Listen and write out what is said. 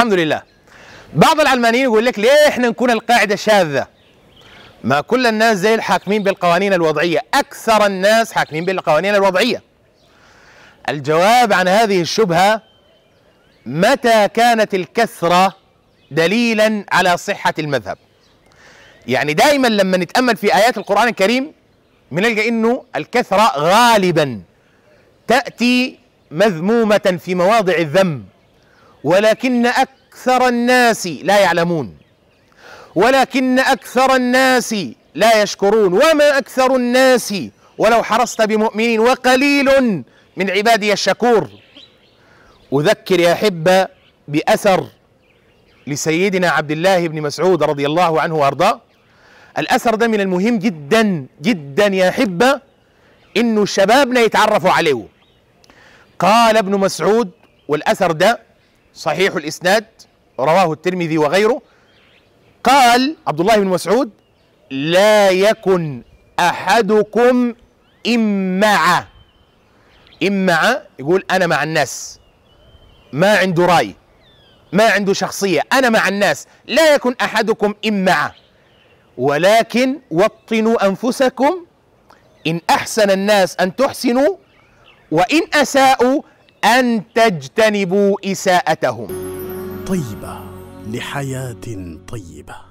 الحمد لله بعض العلمانيين يقول لك ليه احنا نكون القاعده شاذه ما كل الناس زي الحاكمين بالقوانين الوضعيه اكثر الناس حاكمين بالقوانين الوضعيه الجواب عن هذه الشبهه متى كانت الكثره دليلا على صحه المذهب يعني دائما لما نتامل في ايات القران الكريم بنلقى انه الكثره غالبا تاتي مذمومه في مواضع الذم ولكن اكثر الناس لا يعلمون ولكن اكثر الناس لا يشكرون وما اكثر الناس ولو حرصت بمؤمنين وقليل من عبادي الشكور اذكر يا حبه باثر لسيدنا عبد الله بن مسعود رضي الله عنه وارضاه الاثر ده من المهم جدا جدا يا حبه انه شبابنا يتعرفوا عليه قال ابن مسعود والاثر ده صحيح الإسناد رواه الترمذي وغيره قال عبد الله بن مسعود لا يكن أحدكم إمع إمع يقول أنا مع الناس ما عنده رأي ما عنده شخصية أنا مع الناس لا يكن أحدكم إمع ولكن وطنوا أنفسكم إن أحسن الناس أن تحسنوا وإن أساءوا أن تجتنبوا إساءتهم طيبة لحياة طيبة